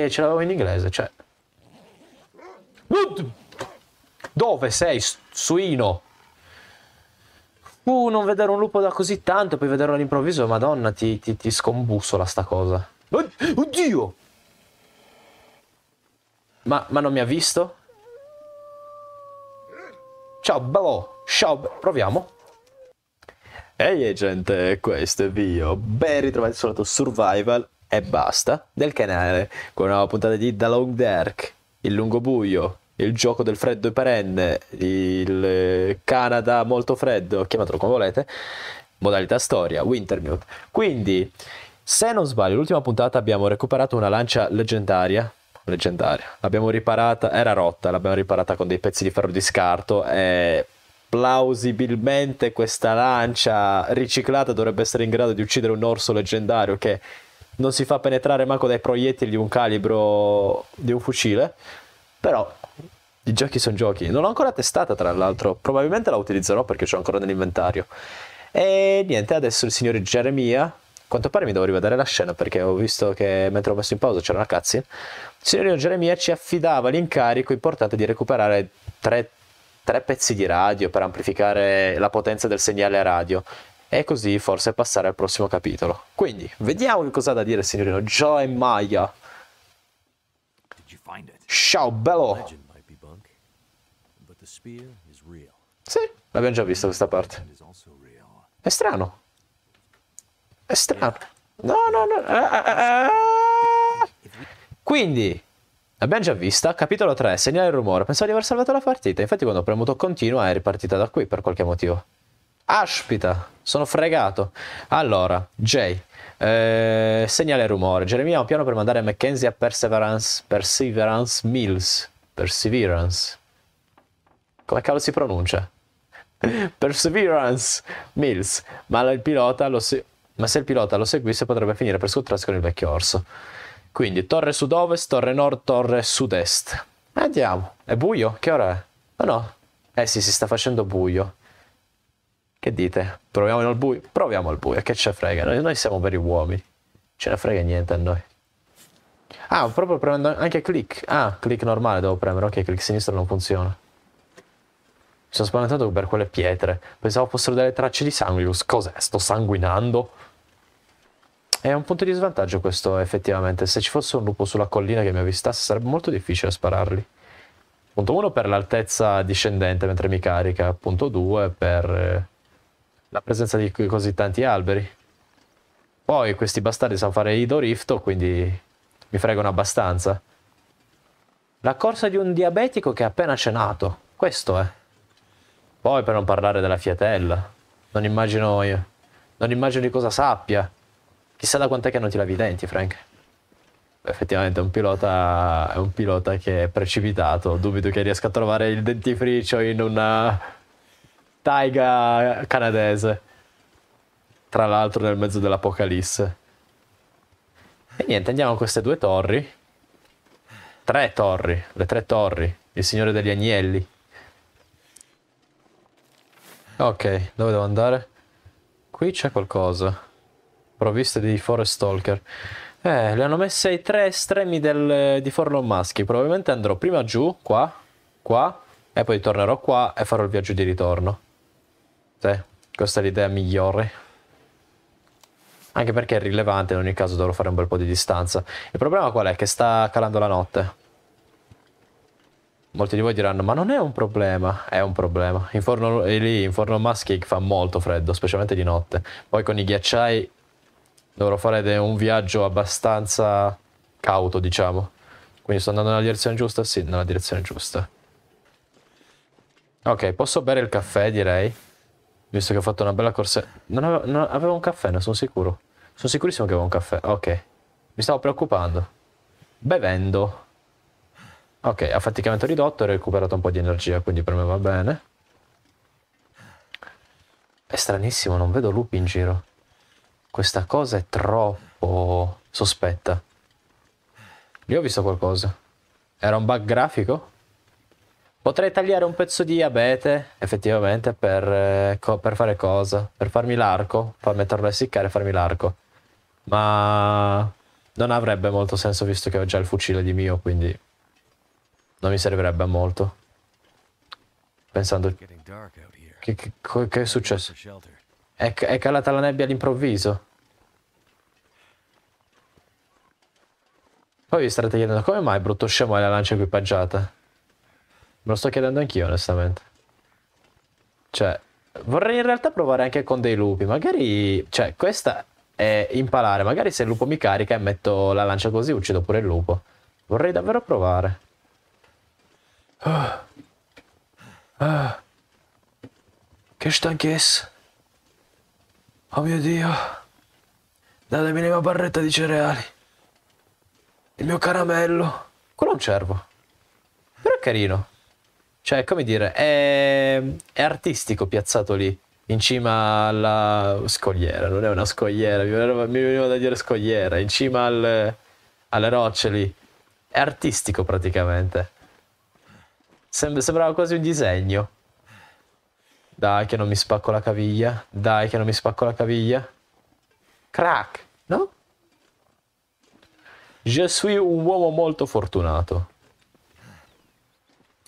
che ce l'avevo in inglese, cioè. Dove sei, suino? Uh, non vedere un lupo da così tanto, poi vederlo all'improvviso, madonna, ti, ti, ti scombussola sta cosa. Oddio! Ma, ma non mi ha visto? Ciao, bravo! Ciao, proviamo. Ehi hey, gente, questo è Vio, ben ritrovati sul lato Survival e basta del canale con una nuova puntata di The Long Dark, Il lungo buio, Il gioco del freddo e perenne, Il eh, Canada molto freddo, chiamatelo come volete, modalità storia, Wintermute. Quindi, se non sbaglio, l'ultima puntata abbiamo recuperato una lancia leggendaria leggendaria. L'abbiamo riparata, era rotta, l'abbiamo riparata con dei pezzi di ferro di scarto e plausibilmente questa lancia riciclata dovrebbe essere in grado di uccidere un orso leggendario che non si fa penetrare manco dai proiettili di un calibro di un fucile, però i giochi sono giochi. Non l'ho ancora testata, tra l'altro, probabilmente la utilizzerò perché l'ho ancora nell'inventario. E niente, adesso il signore Geremia. quanto pare mi devo rivedere la scena perché ho visto che mentre ho messo in pausa c'era una cutscene. Il signor Geremia ci affidava l'incarico importante di recuperare tre tre pezzi di radio per amplificare la potenza del segnale radio e così forse passare al prossimo capitolo. Quindi, vediamo che cosa ha da dire il signorino Joe Maya. Ciao bello! Sì, l'abbiamo già vista questa parte. È strano. È strano. No, no, no. Eh, eh, eh, Quindi, L'abbiamo già vista, capitolo 3, segnale il rumore. Pensavo di aver salvato la partita, infatti quando ho premuto continua è ripartita da qui per qualche motivo. Aspita, sono fregato. Allora, Jay, eh, segnale rumore. Geremia ha un piano per mandare Mackenzie a Perseverance, Perseverance Mills. Perseverance. Come cavolo si pronuncia? Perseverance Mills. Ma, se il pilota lo seguisse potrebbe finire per scontrarsi con il vecchio orso. Quindi torre sud-ovest, torre nord, torre sud-est. Andiamo. È buio? Che ora è? Oh no. Eh sì, si sta facendo buio. Che dite? Proviamo al buio? Proviamo al buio, che ce frega? Noi, noi siamo per gli uomini, ce ne frega niente a noi. Ah, proprio premendo anche click. Ah, click normale devo premere, ok, click sinistro non funziona. Mi sono spaventato per quelle pietre. Pensavo fossero delle tracce di sangue. Cos'è? Sto sanguinando? È un punto di svantaggio questo, effettivamente. Se ci fosse un lupo sulla collina che mi avvistasse, sarebbe molto difficile spararli. Punto 1 per l'altezza discendente mentre mi carica. Punto 2 per eh, la presenza di così tanti alberi. Poi questi bastardi sanno fare i dorifto, quindi mi fregano abbastanza. La corsa di un diabetico che ha appena cenato, questo è. Poi per non parlare della fiatella, non immagino io, non immagino di cosa sappia. Chissà da quant'è che non ti lavi i denti, Frank. Effettivamente un pilota è un pilota che è precipitato, dubito che riesca a trovare il dentifricio in una taiga canadese. Tra l'altro nel mezzo dell'apocalisse. E niente, andiamo a queste due torri. Tre torri, le tre torri. Il Signore degli Agnelli. Ok, dove devo andare? Qui c'è qualcosa. Provviste di Forest Stalker. Eh, le hanno messe ai tre estremi del, di Forlon Maschi. Probabilmente andrò prima giù, qua, qua, e poi tornerò qua e farò il viaggio di ritorno te. Questa è l'idea migliore. Anche perché è rilevante, in ogni caso dovrò fare un bel po' di distanza. Il problema qual è? Che sta calando la notte. Molti di voi diranno, ma non è un problema. È un problema. In forno, eh, lì, in forno Muskig fa molto freddo, specialmente di notte. Poi con i ghiacciai dovrò fare un viaggio abbastanza cauto, diciamo. Quindi sto andando nella direzione giusta? Sì, nella direzione giusta. Ok, posso bere il caffè, direi. Visto che ho fatto una bella corsa. Non avevo, non avevo un caffè, ne sono sicuro. Sono sicurissimo che avevo un caffè. Ok. Mi stavo preoccupando. Bevendo. Ok, affaticamento ridotto, ho recuperato un po' di energia, quindi per me va bene. È stranissimo, non vedo lupi in giro. Questa cosa è troppo sospetta. Io ho visto qualcosa. Era un bug grafico? Potrei tagliare un pezzo di abete, effettivamente, per, eh, co- per fare cosa? Per farmi l'arco, per metterlo a essiccare e farmi l'arco. Ma non avrebbe molto senso visto che ho già il fucile di mio, quindi non mi servirebbe a molto. Pensando... Che, che, che è successo? È, è calata la nebbia all'improvviso. Poi vi starete chiedendo come mai brutto scemo hai la lancia equipaggiata? Me lo sto chiedendo anch'io, onestamente. Cioè, vorrei in realtà provare anche con dei lupi. Magari, cioè, questa è impalare. Magari se il lupo mi carica e metto la lancia così, uccido pure il lupo. Vorrei davvero provare. Ah. Ah. Che stanchezza. Oh mio Dio. Datemi la mia barretta di cereali. Il mio caramello. Quello è un cervo. Però è carino. Cioè, come dire, è, è artistico piazzato lì in cima alla scogliera, non è una scogliera, mi veniva da dire scogliera, in cima al, alle rocce lì. È artistico praticamente. Sembra, sembrava quasi un disegno. Dai che non mi spacco la caviglia, dai che non mi spacco la caviglia. Crack, no? Je suis un uomo molto fortunato.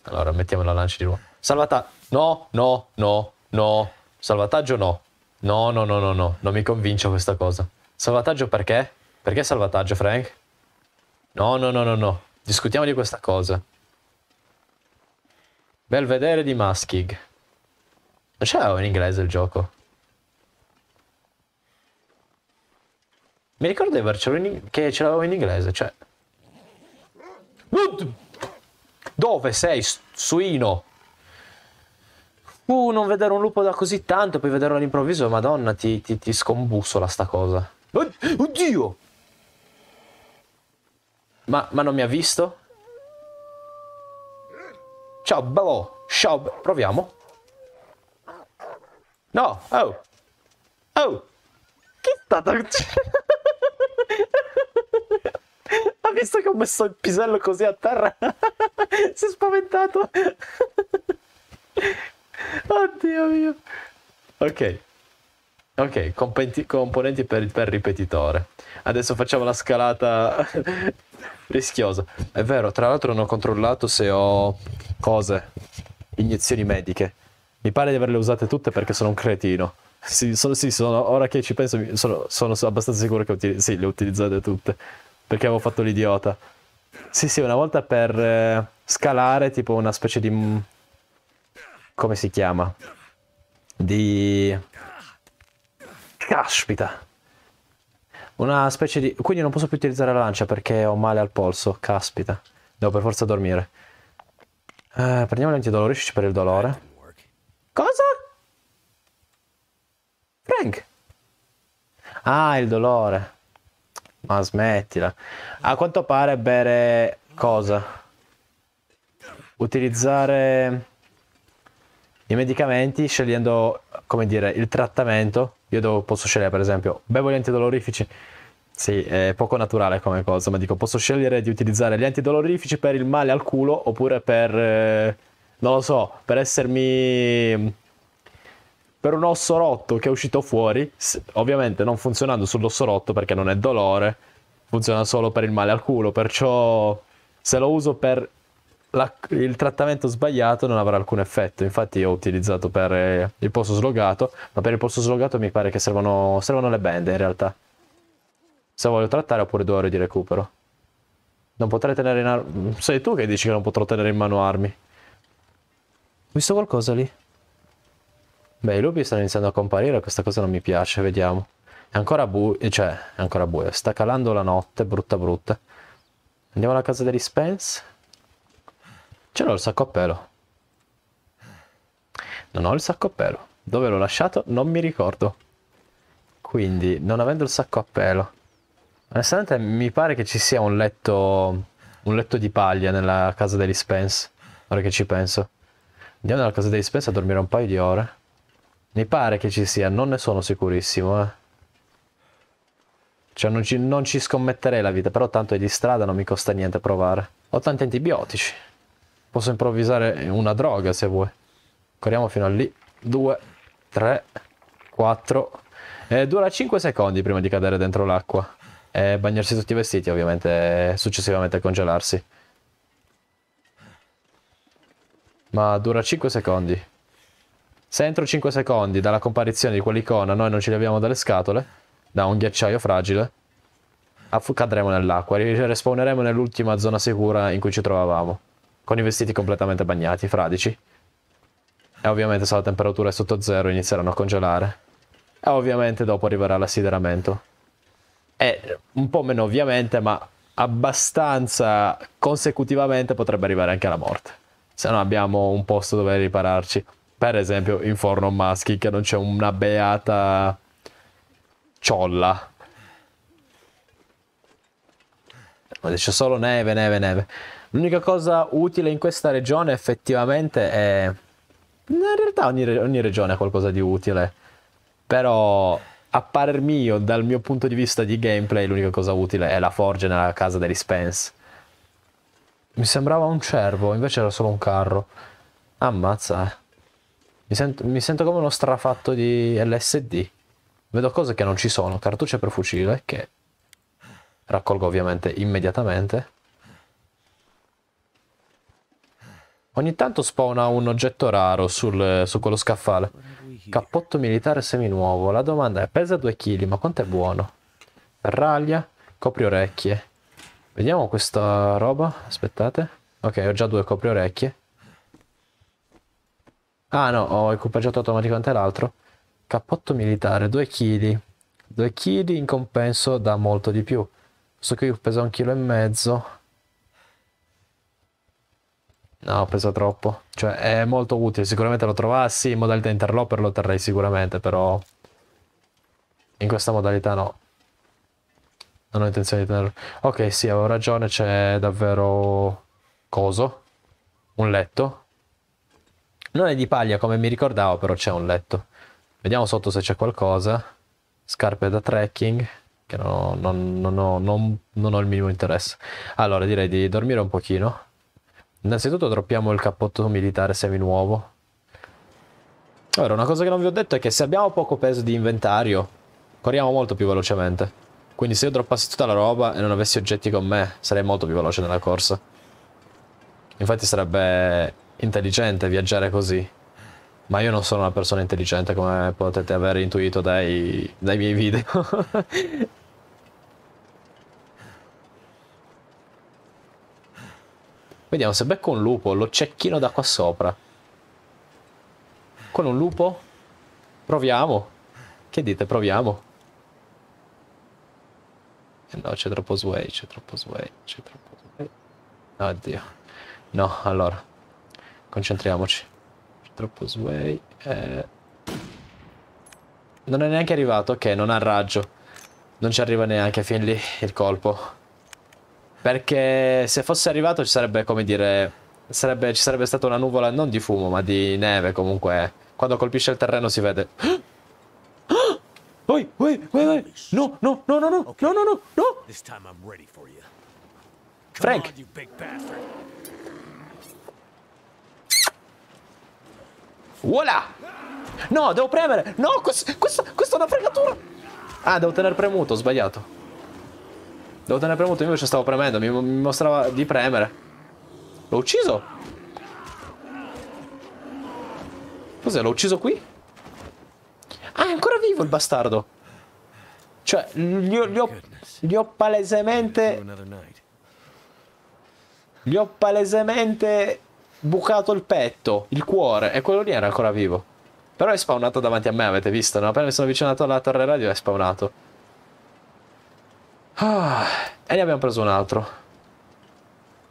Allora, mettiamo la lancia di nuovo. Salvataggio. No, no, no, no. Salvataggio no. No, no, no, no, no. Non mi convince questa cosa. Salvataggio perché? Perché salvataggio, Frank? No, no, no, no, no. Discutiamo di questa cosa. Belvedere di Maskig. Non c'era in inglese il gioco. Mi ricordo di avercelo in... che ce l'avevo in inglese, cioè... What? Dove sei, suino? Uh, non vedere un lupo da così tanto, poi vederlo all'improvviso, madonna, ti, ti, ti scombussola sta cosa. oddio! Ma, ma non mi ha visto? Ciao, bravo! Ciao, proviamo. No, oh! Oh! Che è torcendo? visto che ho messo il pisello così a terra? si è spaventato. Oddio mio. Ok. Ok, compenti- componenti per, per ripetitore. Adesso facciamo la scalata rischiosa. È vero, tra l'altro non ho controllato se ho cose, iniezioni mediche. Mi pare di averle usate tutte perché sono un cretino. Sì, sono, sì sono, ora che ci penso, sono, sono abbastanza sicuro che util- sì, le utilizzate tutte perché avevo fatto l'idiota. Sì, sì, una volta per eh, scalare tipo una specie di... come si chiama? Di... Caspita! Una specie di... Quindi non posso più utilizzare la lancia perché ho male al polso. Caspita. Devo per forza dormire. Eh, prendiamo l'antidolorifici per il dolore. Cosa? Frank! Ah, il dolore. Ma smettila. A quanto pare bere cosa? Utilizzare i medicamenti scegliendo, come dire, il trattamento. Io devo, posso scegliere, per esempio, bevo gli antidolorifici. Sì, è poco naturale come cosa, ma dico, posso scegliere di utilizzare gli antidolorifici per il male al culo oppure per, eh, non lo so, per essermi per un osso rotto che è uscito fuori, ovviamente non funzionando sull'osso rotto perché non è dolore, funziona solo per il male al culo, perciò se lo uso per la, il trattamento sbagliato non avrà alcun effetto. Infatti, ho utilizzato per eh, il polso slogato, ma per il polso slogato mi pare che servano, servano le bende in realtà. Se voglio trattare oppure due ore di recupero. Non potrei tenere in armi. Sei tu che dici che non potrò tenere in mano armi. Ho visto qualcosa lì? Beh, i lupi stanno iniziando a comparire, questa cosa non mi piace, vediamo. È ancora buio, eh, cioè, è ancora buio. Sta calando la notte, brutta brutta. Andiamo alla casa degli Spence. Ce l'ho il sacco a pelo. Non ho il sacco a pelo. Dove l'ho lasciato? Non mi ricordo. Quindi, non avendo il sacco a pelo. Onestamente mi pare che ci sia un letto, un letto di paglia nella casa degli Spence. Ora che ci penso. Andiamo nella casa degli Spence a dormire un paio di ore. Mi pare che ci sia, non ne sono sicurissimo, eh. Cioè non ci, non ci scommetterei la vita, però tanto è di strada, non mi costa niente provare. Ho tanti antibiotici. Posso improvvisare una droga se vuoi. Corriamo fino a lì. Due, tre, quattro. Eh, dura 5 secondi prima di cadere dentro l'acqua. E eh, bagnarsi tutti i vestiti, ovviamente, successivamente congelarsi. Ma dura 5 secondi. Se entro 5 secondi dalla comparizione di quell'icona noi non ce ci abbiamo dalle scatole, da un ghiacciaio fragile, cadremo nell'acqua, respawneremo nell'ultima zona sicura in cui ci trovavamo, con i vestiti completamente bagnati, fradici. E ovviamente se la temperatura è sotto zero inizieranno a congelare. E ovviamente dopo arriverà l'assideramento. E un po' meno ovviamente, ma abbastanza consecutivamente potrebbe arrivare anche la morte. Se no abbiamo un posto dove ripararci. Per esempio in Forno Maschi che non c'è una beata ciolla. C'è solo neve, neve, neve. L'unica cosa utile in questa regione effettivamente è... In realtà ogni, re- ogni regione ha qualcosa di utile. Però a parer mio, dal mio punto di vista di gameplay, l'unica cosa utile è la forge nella casa degli Spence. Mi sembrava un cervo, invece era solo un carro. Ammazza, eh. Mi sento, mi sento come uno strafatto di LSD. Vedo cose che non ci sono, cartucce per fucile che raccolgo ovviamente immediatamente. Ogni tanto spawna un oggetto raro sul, su quello scaffale. Cappotto militare seminuovo. La domanda è, pesa 2 kg, ma quanto è buono? Raglia, copri orecchie. Vediamo questa roba, aspettate. Ok, ho già due copri orecchie. Ah no, ho equipaggiato automaticamente l'altro. Cappotto militare, 2 kg. 2 kg in compenso da molto di più. Questo qui ho peso un chilo e mezzo. No, pesa troppo. Cioè, è molto utile. Sicuramente lo trovassi in modalità interloper, lo terrei sicuramente, però... In questa modalità no. Non ho intenzione di tenerlo. Ok, sì, avevo ragione, c'è davvero... Coso? Un letto? Non è di paglia come mi ricordavo, però c'è un letto. Vediamo sotto se c'è qualcosa. Scarpe da trekking, che non ho, non, non, ho, non ho, il minimo interesse. Allora, direi di dormire un pochino. Innanzitutto droppiamo il cappotto militare semi-nuovo. Allora, una cosa che non vi ho detto è che se abbiamo poco peso di inventario, corriamo molto più velocemente. Quindi se io droppassi tutta la roba e non avessi oggetti con me, sarei molto più veloce nella corsa. Infatti sarebbe intelligente viaggiare così. Ma io non sono una persona intelligente come potete aver intuito dai, dai miei video. Vediamo se becco un lupo, lo cecchino da qua sopra. Con un lupo? Proviamo. Che dite, proviamo? Eh no, c'è troppo sway, c'è troppo sway, c'è troppo sway. Oddio. No, allora. Concentriamoci. Troppo sway. Eh... Non è neanche arrivato. Ok, non ha raggio. Non ci arriva neanche fin lì il colpo. Perché se fosse arrivato ci sarebbe, come dire... Sarebbe, ci sarebbe stata una nuvola, non di fumo, ma di neve comunque. Quando colpisce il terreno si vede. Oi, oi, oi, oi. No, no, no, no, no, no, no, no, no. Frank. Voilà! No, devo premere! No, questo, questa, questa è una fregatura! Ah, devo tenere premuto, ho sbagliato. Devo tenere premuto, io invece stavo premendo, mi, mi mostrava di premere. L'ho ucciso? Cos'è, l'ho ucciso qui? Ah, è ancora vivo il bastardo! Cioè, gli ho, gli ho, gli ho palesemente... Gli ho palesemente bucato il petto, il cuore, e quello lì era ancora vivo. Però è spawnato davanti a me, avete visto, no? Appena mi sono avvicinato alla torre radio è spawnato. Ah, e ne abbiamo preso un altro.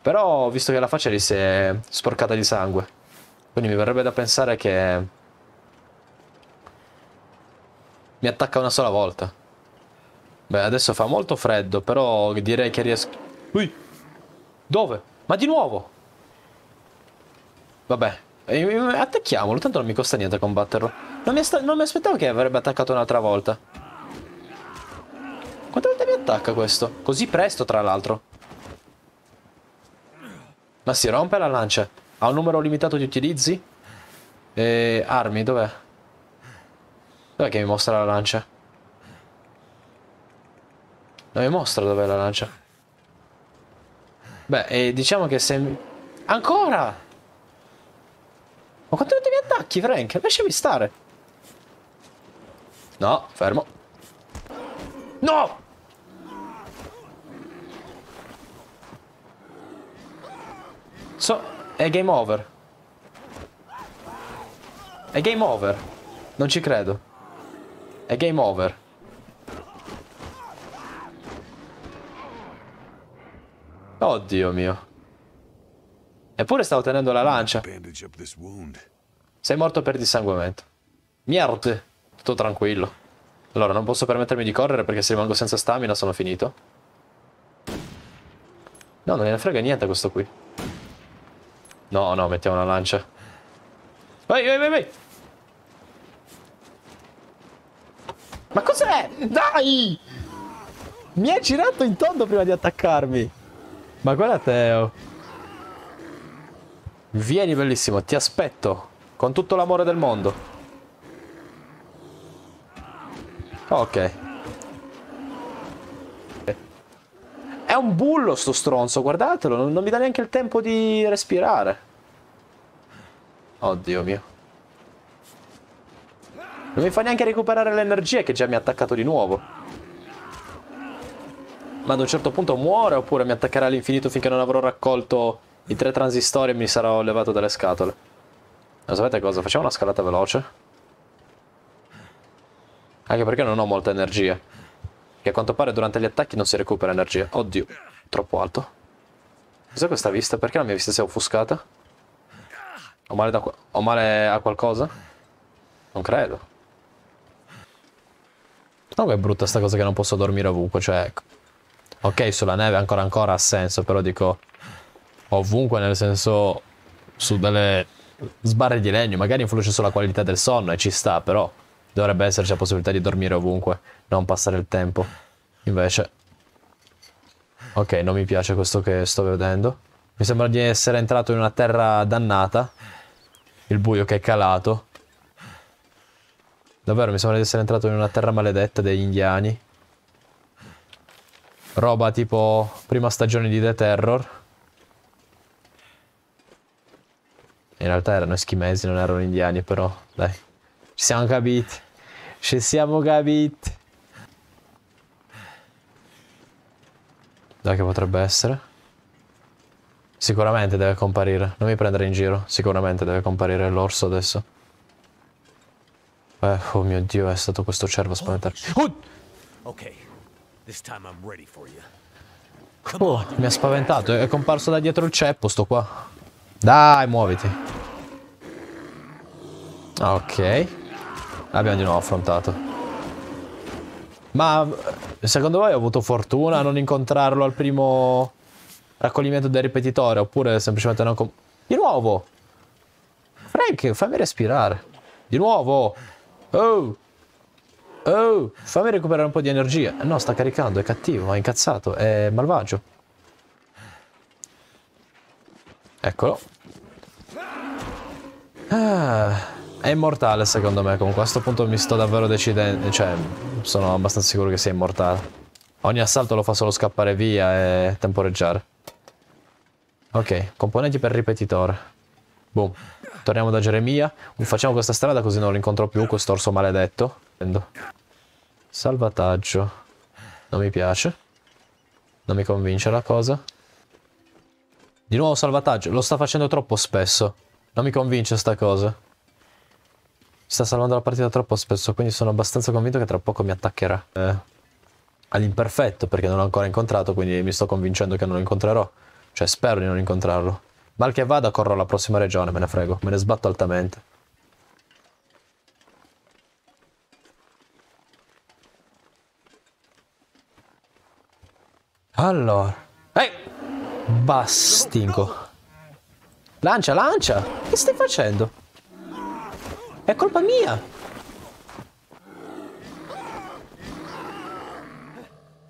Però ho visto che la faccia lì si è sporcata di sangue. Quindi mi verrebbe da pensare che... Mi attacca una sola volta. Beh, adesso fa molto freddo, però direi che riesco... Ui! Dove? Ma di nuovo! Vabbè, eh, attacchiamolo, tanto non mi costa niente combatterlo. Non mi, non mi aspettavo che avrebbe attaccato un'altra volta. Quante volte mi attacca questo? Così presto, tra l'altro. Ma si rompe la lancia. Ha un numero limitato di utilizzi. E armi, dov'è? Dov'è che mi mostra la lancia? Non mi mostra dov'è la lancia. Beh, diciamo che se... Ancora! Ancora! Ma quanto devi attacchi, Frank? Lasciami stare. No, fermo. No! So, è game over. È game over. Non ci credo. È game over. Oddio mio. Eppure stavo tenendo la lancia. Sei morto per dissanguamento. Mierde. Tutto tranquillo. Allora, non posso permettermi di correre perché se rimango senza stamina sono finito. No, non ne frega niente questo qui. No, no, mettiamo la lancia. Vai, vai, vai, vai! Ma cos'è? Dai! Mi ha girato in tondo prima di attaccarmi. Ma guarda Teo. Vieni bellissimo, ti aspetto. Con tutto l'amore del mondo. Ok. È un bullo sto stronzo, guardatelo. Non, non mi dà neanche il tempo di respirare. Oddio mio. Non mi fa neanche recuperare l'energia che già mi ha attaccato di nuovo. Ma ad un certo punto muore oppure mi attaccherà all'infinito finché non avrò raccolto i tre transistori mi sarò levato dalle scatole. Ma sapete cosa? Facciamo una scalata veloce. Anche perché non ho molta energia. Che a quanto pare durante gli attacchi non si recupera energia. Oddio, troppo alto. Cos'è questa vista? Perché la mia vista si è offuscata? Ho male, qua ho male a qualcosa? Non credo. No, che è brutta sta cosa che non posso dormire ovunque, cioè... Ecco. Ok, sulla neve ancora ancora ha senso, però dico ovunque, nel senso su delle sbarre di legno, magari influisce sulla qualità del sonno e ci sta, però dovrebbe esserci la possibilità di dormire ovunque, non passare il tempo. Invece Ok, non mi piace questo che sto vedendo. Mi sembra di essere entrato in una terra dannata. Il buio che è calato. Davvero, mi sembra di essere entrato in una terra maledetta degli indiani. Roba tipo prima stagione di The Terror. In realtà erano eschimesi, non erano indiani, però dai. Ci siamo capiti. Ci siamo capiti. Dai che potrebbe essere. Sicuramente deve comparire. Non mi prendere in giro. Sicuramente deve comparire l'orso adesso. Eh, oh mio Dio, è stato questo cervo a spaventarmi. Oh! Ok, this time I'm ready for you. Oh, mi ha spaventato, è comparso da dietro il ceppo sto qua. Dai, muoviti. Ok. Abbiamo di nuovo affrontato. Ma secondo voi ho avuto fortuna a non incontrarlo al primo raccoglimento del ripetitore? Oppure semplicemente non... Com- di nuovo! Frank, fammi respirare. Di nuovo! Oh! Oh! Fammi recuperare un po' di energia. No, sta caricando, è cattivo, è incazzato, è malvagio. Eccolo. Ah... È immortale secondo me con questo punto mi sto davvero decidendo, cioè sono abbastanza sicuro che sia immortale. Ogni assalto lo fa solo scappare via e temporeggiare. Ok, componenti per ripetitore. Boom. Torniamo da Geremia. Facciamo questa strada così non lo incontro più, orso maledetto. Salvataggio. Non mi piace. Non mi convince la cosa. Di nuovo salvataggio. Lo sta facendo troppo spesso. Non mi convince sta cosa sta salvando la partita troppo spesso, quindi sono abbastanza convinto che tra poco mi attaccherà. Eh, all'imperfetto, perché non l'ho ancora incontrato, quindi mi sto convincendo che non lo incontrerò. Cioè, spero di non incontrarlo. Mal che vada, corro alla prossima regione, me ne frego. Me ne sbatto altamente. Allora. Ehi! Bastinco. Lancia, lancia! Che stai facendo? È colpa mia!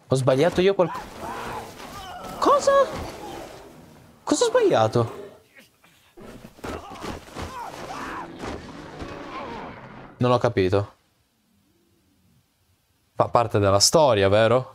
Ho sbagliato io qualcosa? Cosa? Cosa ho sbagliato? Non ho capito. Fa parte della storia, vero?